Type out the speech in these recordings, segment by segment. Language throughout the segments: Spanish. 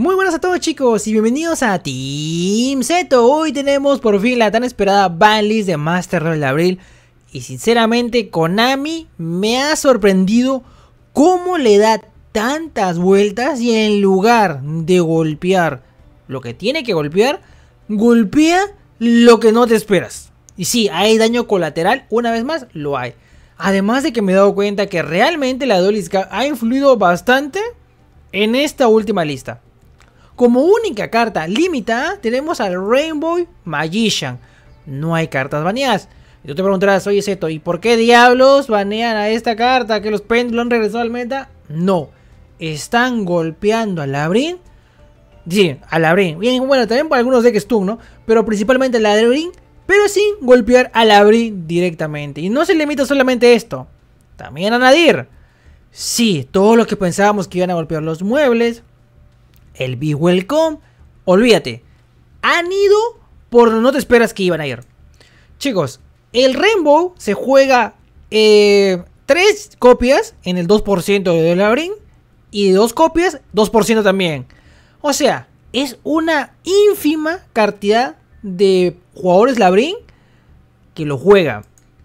Muy buenas a todos chicos y bienvenidos a Team Zeto. Hoy tenemos por fin la tan esperada Banlist de Master Roll de abril. Y sinceramente Konami me ha sorprendido cómo le da tantas vueltas y en lugar de golpear lo que tiene que golpear, golpea lo que no te esperas. Y si hay daño colateral, una vez más lo hay. Además de que me he dado cuenta que realmente la Dolisca ha influido bastante en esta última lista. Como única carta limitada tenemos al Rainbow Magician. No hay cartas baneadas. Y tú te preguntarás, oye Seto, ¿y por qué diablos banean a esta carta? ¿Que los Pendulum regresó al meta? No. Están golpeando al Labrin. Sí, al Labrin. Bien, bueno, también por algunos decks tú, ¿no? Pero principalmente al Labrin. Pero sin golpear al Labrin directamente. Y no se limita solamente a esto. También a Nadir. Sí, Todo lo que pensábamos que iban a golpear los muebles, el Be Welcome, olvídate, han ido por no te esperas que iban a ir. Chicos, el Rainbow se juega eh, Tres 3 copias en el 2% de Labrin y 2 copias, 2% también. O sea, es una ínfima cantidad de jugadores Labrin que lo juega,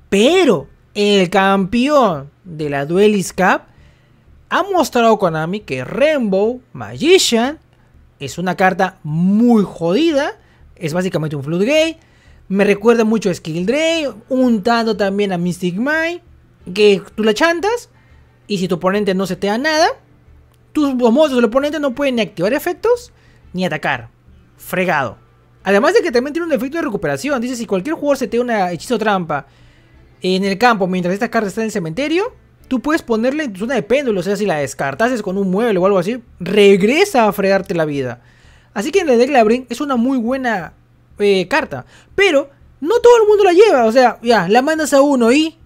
Pero el campeón de la Duelist Cup ha mostrado Konami que Rainbow, Magician es una carta muy jodida. Es básicamente un Floodgate. Me recuerda mucho a Skill Drain. Un tanto también a Mystic Mai. Que tú la chantas. Y si tu oponente no se te da nada. Tus monstruos del oponente no pueden ni activar efectos. Ni atacar. Fregado. Además de que también tiene un efecto de recuperación. Dice si cualquier jugador se te una hechizo trampa. En el campo mientras esta carta está en el cementerio tú puedes ponerle una de péndulo. O sea, si la descartases con un mueble o algo así, regresa a fregarte la vida. Así que en la deck es una muy buena eh, carta. Pero no todo el mundo la lleva. O sea, ya, la mandas a uno y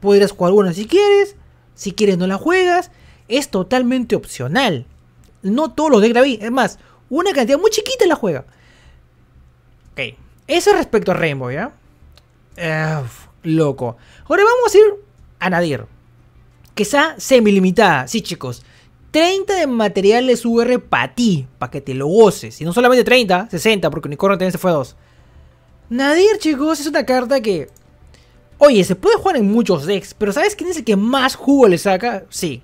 podrías jugar una si quieres. Si quieres no la juegas. Es totalmente opcional. No todos los de Es más, una cantidad muy chiquita la juega. Ok. Eso respecto a Rainbow, ¿ya? loco. Ahora vamos a ir a Nadir que sea semilimitada. Sí, chicos. 30 de materiales UR para ti, para que te lo goces. Y no solamente 30, 60, porque Unicornio también se fue a 2. Nadir, chicos, es una carta que. Oye, se puede jugar en muchos decks, pero ¿sabes quién es el que más jugo le saca? Sí.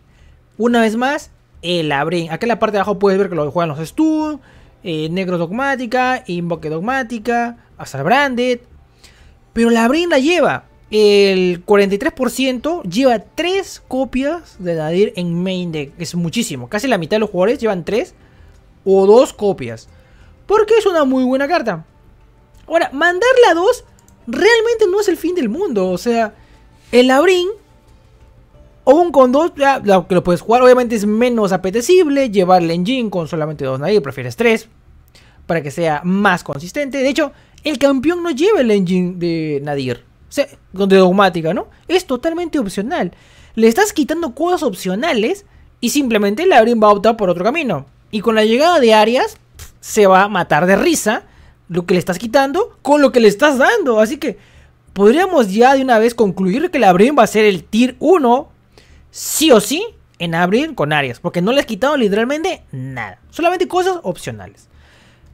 Una vez más, el Abrin. Acá en la parte de abajo puedes ver que lo juegan los Stun, eh, Negro Dogmática, Invoque Dogmática, Azar Branded. Pero la Abrin la lleva. El 43% lleva 3 copias de Nadir en main deck. Es muchísimo. Casi la mitad de los jugadores llevan 3 o 2 copias. Porque es una muy buena carta. Ahora, mandarla a 2 realmente no es el fin del mundo. O sea, el labrin o un con 2, lo que lo puedes jugar obviamente es menos apetecible. Llevar el engine con solamente 2 Nadir, prefieres 3 para que sea más consistente. De hecho, el campeón no lleva el engine de Nadir sea, dogmática, ¿no? Es totalmente opcional. Le estás quitando cosas opcionales y simplemente la va a optar por otro camino. Y con la llegada de Arias, se va a matar de risa lo que le estás quitando con lo que le estás dando. Así que podríamos ya de una vez concluir que la Abril va a ser el tier 1, sí o sí, en abril con Arias. Porque no le has quitado literalmente nada. Solamente cosas opcionales.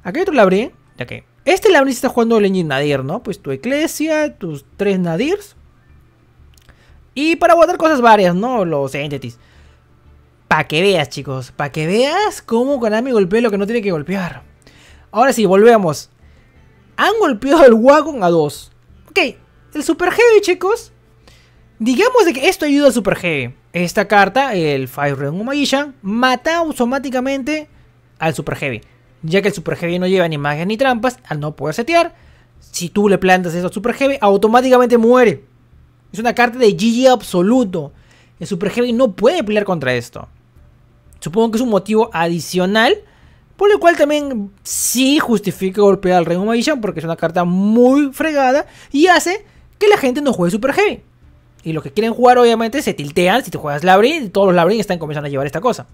Aquí hay otro Labrin. ya que este la está jugando Engine Nadir, ¿no? Pues tu Eclesia, tus tres Nadirs. Y para guardar cosas varias, ¿no? Los Entities. para que veas, chicos. para que veas cómo Konami golpea lo que no tiene que golpear. Ahora sí, volvemos. Han golpeado el Wagon a dos. Ok, el Super Heavy, chicos. Digamos de que esto ayuda al Super Heavy. Esta carta, el Fire Ring Magician, mata automáticamente al Super Heavy ya que el Super Heavy no lleva ni magia ni trampas, al no poder setear, si tú le plantas eso al Super Heavy, automáticamente muere. Es una carta de GG absoluto. El Super Heavy no puede pelear contra esto. Supongo que es un motivo adicional, por lo cual también sí justifica golpear al Rey Magician, porque es una carta muy fregada y hace que la gente no juegue Super Heavy. Y los que quieren jugar, obviamente, se tiltean. Si te juegas Labrin, todos los Labrin están comenzando a llevar esta cosa.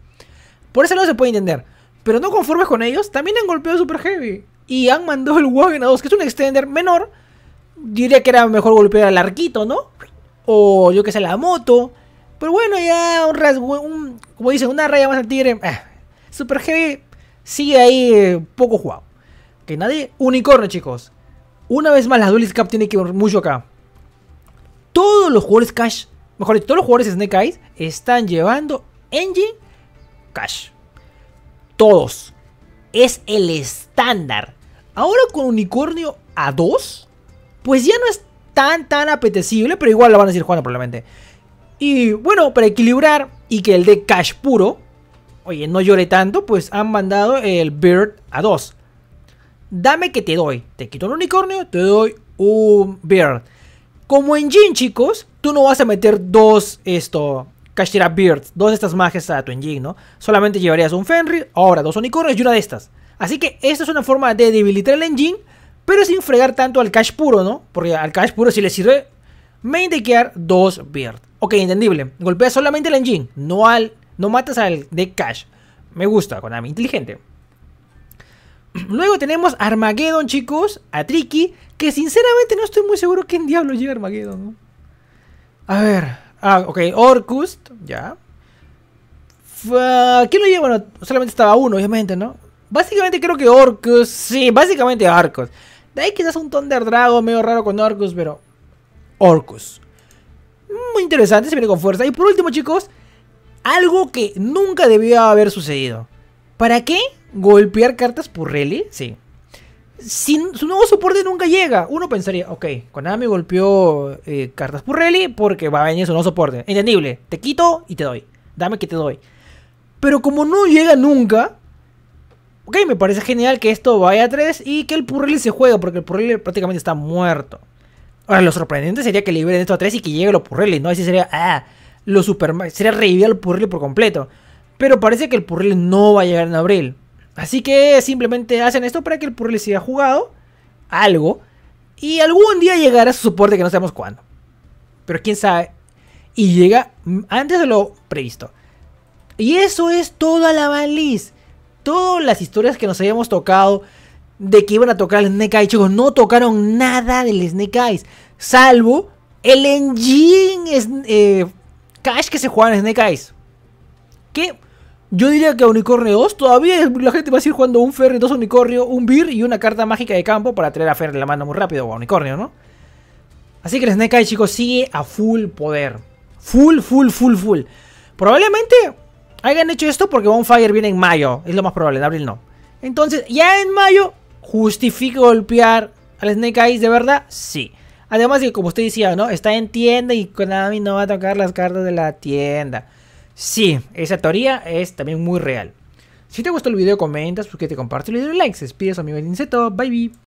Por eso no se puede entender. Pero no conformes con ellos, también han golpeado Super Heavy. Y han mandado el Wagon 2, que es un extender menor. Diría que era mejor golpear al arquito, ¿no? O yo que sé, la moto. Pero bueno, ya un rasgo, como dicen, una raya más al tigre. Eh, super Heavy sigue ahí eh, poco jugado. Que nadie. Unicornio, chicos. Una vez más, la Duelist Cup tiene que ir mucho acá. Todos los jugadores Cash, mejor dicho, todos los jugadores Snake Eyes están llevando Engine Cash todos. Es el estándar. Ahora con unicornio a 2, pues ya no es tan, tan apetecible, pero igual lo van a decir jugando probablemente. Y bueno, para equilibrar y que el de cash puro, oye, no llore tanto, pues han mandado el Bird a 2. Dame que te doy. Te quito el unicornio, te doy un Bird. Como en Jin, chicos, tú no vas a meter dos esto tirar Beard, dos de estas magias a tu engine, ¿no? Solamente llevarías un Fenrir, ahora dos unicornios y una de estas. Así que esta es una forma de debilitar el engine, pero sin fregar tanto al cash puro, ¿no? Porque al cash puro sí le sirve main dequear dos Beard. Ok, entendible. Golpeas solamente el engine, no al no matas al de cash. Me gusta, Konami, inteligente. Luego tenemos Armageddon, chicos, a Tricky, que sinceramente no estoy muy seguro en diablo llega Armageddon, ¿no? A ver, Ah, ok, Orcus, ya. ¿Quién lo lleva? Bueno, solamente estaba uno, obviamente, ¿no? Básicamente creo que Orcus, sí, básicamente Orcus. De ahí quizás un Thunder Dragon medio raro con Orcus, pero... Orcus. Muy interesante, se viene con fuerza. Y por último, chicos, algo que nunca debió haber sucedido. ¿Para qué golpear cartas Por rally, Sí su nuevo soporte nunca llega. Uno pensaría, ok, Konami golpeó eh, cartas Purrelli porque va a venir su nuevo soporte. Entendible, te quito y te doy. Dame que te doy. Pero como no llega nunca, ok, me parece genial que esto vaya a 3 y que el Purrelli se juega porque el Purrelli prácticamente está muerto. Ahora, lo sorprendente sería que liberen esto a 3 y que llegue los Purrelli, ¿no? Así sería, ah, lo super, sería revivir al Purrelli por completo. Pero parece que el Purrelli no va a llegar en abril. Así que simplemente hacen esto para que el público siga jugado algo y algún día llegará su soporte que no sabemos cuándo. Pero quién sabe. Y llega antes de lo previsto. Y eso es toda la baliz. Todas las historias que nos habíamos tocado de que iban a tocar el Snake Eyes, chicos, no tocaron nada del Snake Eyes. Salvo el engine es, eh, cash que se jugaba en Snake Eyes. Que yo diría que a Unicornio 2 todavía la gente va a seguir jugando un Ferry, dos Unicornio, un Beer y una carta mágica de campo para traer a Ferry la mano muy rápido o a Unicornio, ¿no? Así que el Snake Eyes, chicos, sigue a full poder. Full, full, full, full. Probablemente hayan hecho esto porque Bonfire viene en mayo. Es lo más probable, en abril no. Entonces, ya en mayo, ¿justifica golpear al Snake Eyes de verdad? Sí. Además de que, como usted decía, ¿no? Está en tienda y Konami no va a tocar las cartas de la tienda. Sí, esa teoría es también muy real. Si te gustó el video, comenta, suscríbete, comparte el video, likes, despides, amigo de Inseto, bye bye.